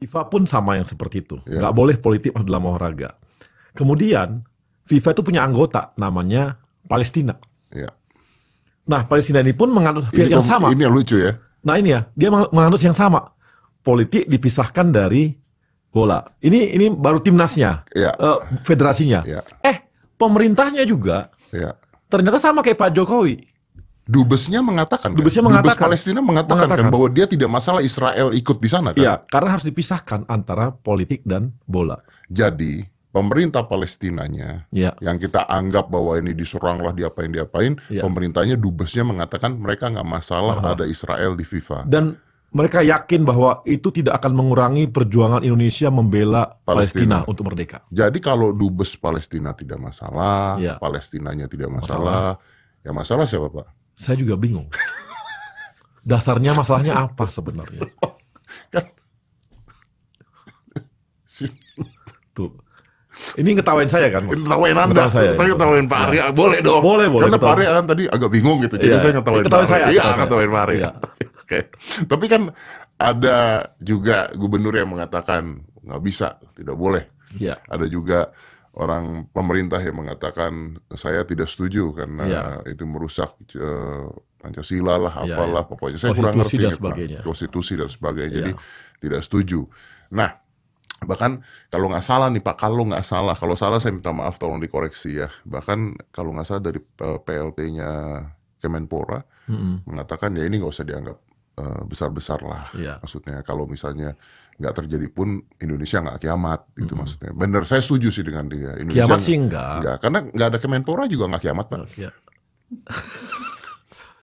FIFA pun sama yang seperti itu. Yeah. Nggak boleh politik dalam olahraga. Kemudian FIFA itu punya anggota namanya Palestina. Yeah. Nah Palestina ini pun menganut ini yang sama. Ini yang lucu ya. Nah ini ya dia menganut yang sama. Politik dipisahkan dari bola. Ini ini baru timnasnya, yeah. Ya. uh, federasinya. Yeah. Eh pemerintahnya juga yeah. ternyata sama kayak Pak Jokowi. Dubesnya mengatakan, kan? Dubesnya kan? mengatakan, Dubes Palestina mengatakan, mengatakan kan bahwa dia tidak masalah Israel ikut di sana kan? Iya, karena harus dipisahkan antara politik dan bola. Jadi pemerintah Palestinanya ya. yang kita anggap bahwa ini disuranglah diapain diapain, ya. pemerintahnya Dubesnya mengatakan mereka nggak masalah Aha. ada Israel di FIFA. Dan mereka yakin bahwa itu tidak akan mengurangi perjuangan Indonesia membela Palestina, Palestina untuk merdeka. Jadi kalau dubes Palestina tidak masalah, ya. Palestinanya tidak masalah, masalah, ya masalah siapa Pak? Saya juga bingung. Dasarnya masalahnya apa sebenarnya? Kan. Tuh. Ini ngetawain saya kan? Ngetawain Anda. Ngetawain saya, saya ngetawain Pak Arya. Iya. Boleh dong. Boleh, boleh. Karena Pak Arya kan tadi agak bingung gitu. Jadi iya. saya ngetawain Pak Arya. Iya, ngetawain Pak Arya. Iya. Oke. Tapi kan ada juga gubernur yang mengatakan nggak bisa, tidak boleh. Iya. Ada juga orang pemerintah yang mengatakan saya tidak setuju karena ya. itu merusak eh, Pancasila lah, apalah ya, ya. pokoknya. Saya kurang ngerti dan sebagainya. konstitusi dan sebagainya. Ya. Jadi tidak setuju. Nah, bahkan kalau nggak salah nih Pak, kalau nggak salah, kalau salah saya minta maaf tolong dikoreksi ya. Bahkan kalau nggak salah dari eh, PLT-nya Kemenpora mm -hmm. mengatakan ya ini nggak usah dianggap Eh, besar-besar lah. Yeah. Maksudnya kalau misalnya nggak terjadi pun Indonesia nggak kiamat itu mm -hmm. maksudnya. Bener, saya setuju sih dengan dia. Indonesia kiamat sih enggak. enggak. Karena nggak ada Kemenpora juga nggak kiamat pak. Oh, iya. yeah.